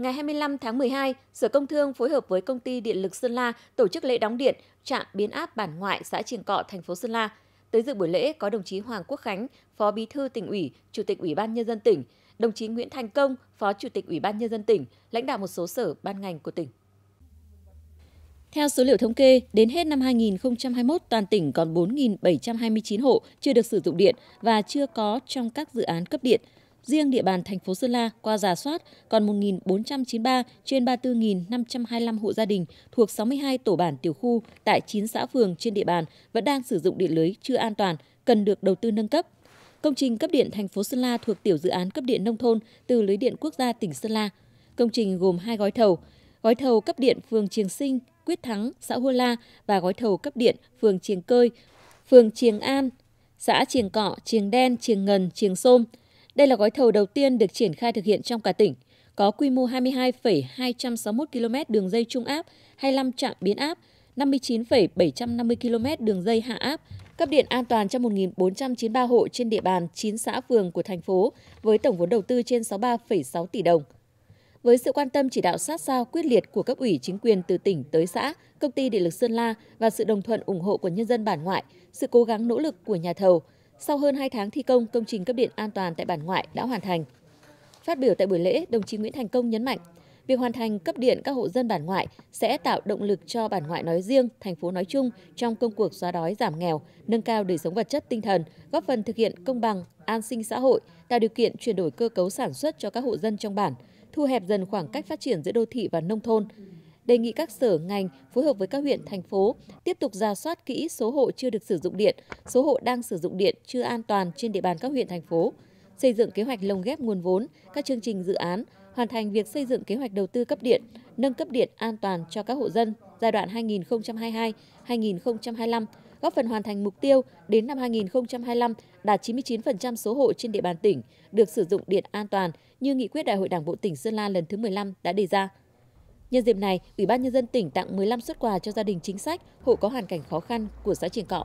ngày 25 tháng 12, Sở Công Thương phối hợp với Công ty Điện lực Sơn La tổ chức lễ đóng điện trạm biến áp bản ngoại xã Triềng Cọ, thành phố Sơn La. Tới dự buổi lễ có đồng chí Hoàng Quốc Khánh, Phó Bí thư tỉnh ủy, Chủ tịch Ủy ban nhân dân tỉnh, đồng chí Nguyễn Thành Công, Phó Chủ tịch Ủy ban nhân dân tỉnh, lãnh đạo một số sở ban ngành của tỉnh. Theo số liệu thống kê, đến hết năm 2021, toàn tỉnh còn 4.729 hộ chưa được sử dụng điện và chưa có trong các dự án cấp điện. Riêng địa bàn thành phố Sơn La qua giả soát còn 1.493 trên 34.525 hộ gia đình thuộc 62 tổ bản tiểu khu tại 9 xã phường trên địa bàn vẫn đang sử dụng điện lưới chưa an toàn, cần được đầu tư nâng cấp. Công trình cấp điện thành phố Sơn La thuộc tiểu dự án cấp điện nông thôn từ lưới điện quốc gia tỉnh Sơn La. Công trình gồm hai gói thầu, gói thầu cấp điện phường Triềng Sinh, Quyết Thắng, xã Hua La và gói thầu cấp điện phường Triềng Cơi, phường Triềng An, xã Triềng Cọ, Triềng Đen, Triềng Ngần, Triềng Sôm – đây là gói thầu đầu tiên được triển khai thực hiện trong cả tỉnh, có quy mô 22,261 km đường dây trung áp, 25 trạm biến áp, 59,750 km đường dây hạ áp, cấp điện an toàn cho 1.493 hộ trên địa bàn 9 xã phường của thành phố với tổng vốn đầu tư trên 63,6 tỷ đồng. Với sự quan tâm chỉ đạo sát sao quyết liệt của cấp ủy chính quyền từ tỉnh tới xã, công ty điện lực Sơn La và sự đồng thuận ủng hộ của nhân dân bản ngoại, sự cố gắng nỗ lực của nhà thầu, sau hơn 2 tháng thi công, công trình cấp điện an toàn tại bản ngoại đã hoàn thành. Phát biểu tại buổi lễ, đồng chí Nguyễn Thành Công nhấn mạnh, việc hoàn thành cấp điện các hộ dân bản ngoại sẽ tạo động lực cho bản ngoại nói riêng, thành phố nói chung trong công cuộc xóa đói giảm nghèo, nâng cao đời sống vật chất tinh thần, góp phần thực hiện công bằng, an sinh xã hội, tạo điều kiện chuyển đổi cơ cấu sản xuất cho các hộ dân trong bản, thu hẹp dần khoảng cách phát triển giữa đô thị và nông thôn, đề nghị các sở ngành phối hợp với các huyện, thành phố tiếp tục ra soát kỹ số hộ chưa được sử dụng điện, số hộ đang sử dụng điện chưa an toàn trên địa bàn các huyện, thành phố, xây dựng kế hoạch lồng ghép nguồn vốn, các chương trình dự án, hoàn thành việc xây dựng kế hoạch đầu tư cấp điện, nâng cấp điện an toàn cho các hộ dân giai đoạn 2022-2025, góp phần hoàn thành mục tiêu đến năm 2025 đạt 99% số hộ trên địa bàn tỉnh được sử dụng điện an toàn như nghị quyết Đại hội Đảng bộ tỉnh Sơn La lần thứ 15 đã đề ra. Nhân dịp này, Ủy ban Nhân dân tỉnh tặng 15 xuất quà cho gia đình chính sách, hộ có hoàn cảnh khó khăn của xã Triển Cọ.